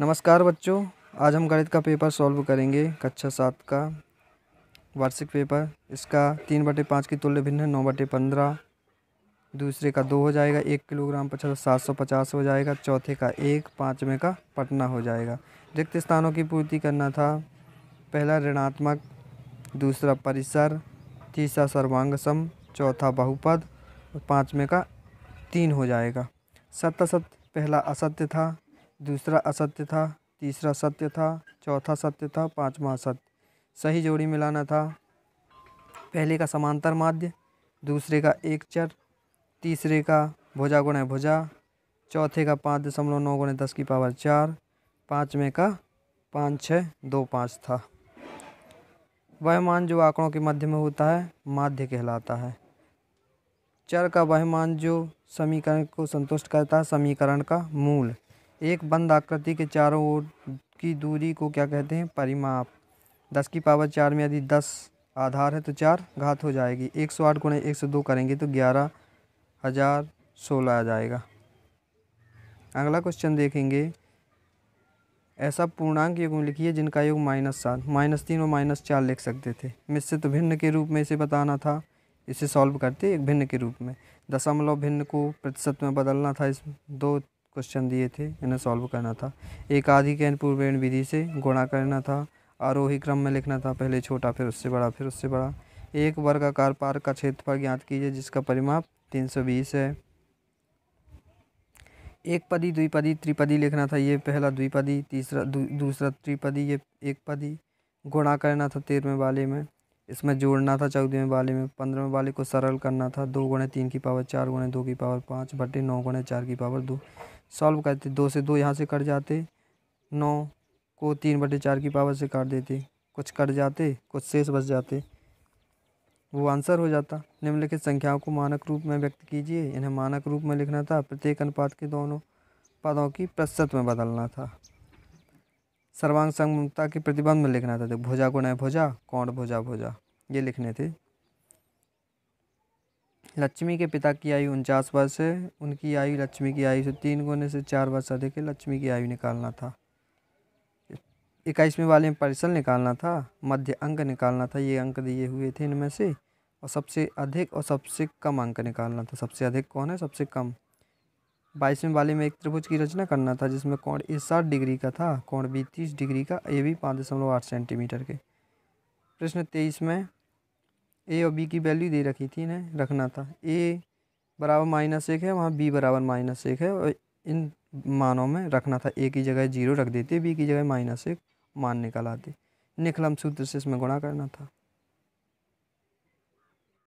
नमस्कार बच्चों आज हम गणित का पेपर सॉल्व करेंगे कक्षा सात का वार्षिक पेपर इसका तीन बटे पाँच की तुल्य भिन्न है नौ बटे पंद्रह दूसरे का दो हो जाएगा एक किलोग्राम पचास सात सौ पचास हो जाएगा चौथे का एक पाँचवें का पटना हो जाएगा रिक्त स्थानों की पूर्ति करना था पहला ऋणात्मक दूसरा परिसर तीसरा सर्वांग सम चौथा बहुपद और पाँचवें का तीन हो जाएगा सत्य सत्य पहला असत्य था दूसरा असत्य था तीसरा सत्य था चौथा सत्य था पांचवा असत्य सही जोड़ी मिलाना था पहले का समांतर माध्य दूसरे का एक चर तीसरे का भुजा है भुजा चौथे का पाँच दशमलव नौ गुण दस की पावर चार पाँचवें का पाँच छः दो पाँच था वह मान जो आंकड़ों के मध्य में होता है माध्य कहलाता है चर का वह मान जो समीकरण को संतुष्ट करता है समीकरण का मूल एक बंद आकृति के चारों ओर की दूरी को क्या कहते हैं परिमाप दस की पावर चार में यदि दस आधार है तो चार घात हो जाएगी एक सौ आठ गुणे एक सौ दो करेंगे तो ग्यारह हज़ार सोलह आ जाएगा अगला क्वेश्चन देखेंगे ऐसा पूर्णांक युग लिखिए जिनका योग माइनस सात माइनस तीन और माइनस चार लिख सकते थे मिश्रित तो भिन्न के रूप में इसे बताना था इसे सॉल्व करते एक भिन्न के रूप में दशमलव भिन्न को प्रतिशत में बदलना था इस दो क्वेश्चन दिए थे इन्हें सॉल्व करना था एक आदि के पूर्वेण विधि से गुणा करना था आरोही क्रम में लिखना था पहले छोटा फिर उससे बड़ा फिर उससे बड़ा एक वर्गाकार पार्क का क्षेत्रफल ज्ञात कीजिए जिसका परिमाप 320 है एक पदी द्विपदी त्रिपदी लिखना था ये पहला द्विपदी तीसरा दूसरा त्रिपदी ये एक पदी गुणा करना था तेरहवें वाले में इसमें जोड़ना था चौदहवें वाले में पंद्रहवें वाले को सरल करना था दो गुणे तीन की पावर चार गुणे दो की पावर पाँच बटे नौ गुणे चार की पावर दो सॉल्व करते दो से दो यहाँ से कट जाते नौ को तीन बटे चार की पावर से काट देते कुछ कट जाते कुछ शेष बच जाते वो आंसर हो जाता निम्नलिखित संख्याओं को मानक रूप में व्यक्त कीजिए इन्हें मानक रूप में लिखना था प्रत्येक अनुपात के दोनों पदों की प्रतिशत में बदलना था सर्वांग संगमता के प्रतिबंध में लिखना था भुजा गुण भुजा कौन भुजा भुजा ये लिखने थे लक्ष्मी के पिता की आयु उनचास वर्ष है उनकी आयु लक्ष्मी की आयु से तीन गुने से चार वर्ष अधिक है लक्ष्मी की आयु निकालना था इक्कीसवें वाले में परिसल निकालना था मध्य अंक निकालना था ये अंक दिए हुए थे इनमें से और सबसे अधिक और सबसे कम अंक निकालना था सबसे अधिक कौन है सबसे कम बाईसवें वाले में एक त्रिभुज की रचना करना था जिसमें कोण ए साठ डिग्री का था कोण बी तीस डिग्री का ए भी पाँच दशमलव आठ सेंटीमीटर के प्रश्न तेईस में ए और बी की वैल्यू दे रखी थी इन्हें रखना था ए बराबर माइनस एक है वहाँ बी बराबर माइनस एक है और इन मानों में रखना था ए की जगह जीरो रख देते बी की जगह माइनस एक मान निकल आते निखलम सूत्र से इसमें गुणा करना था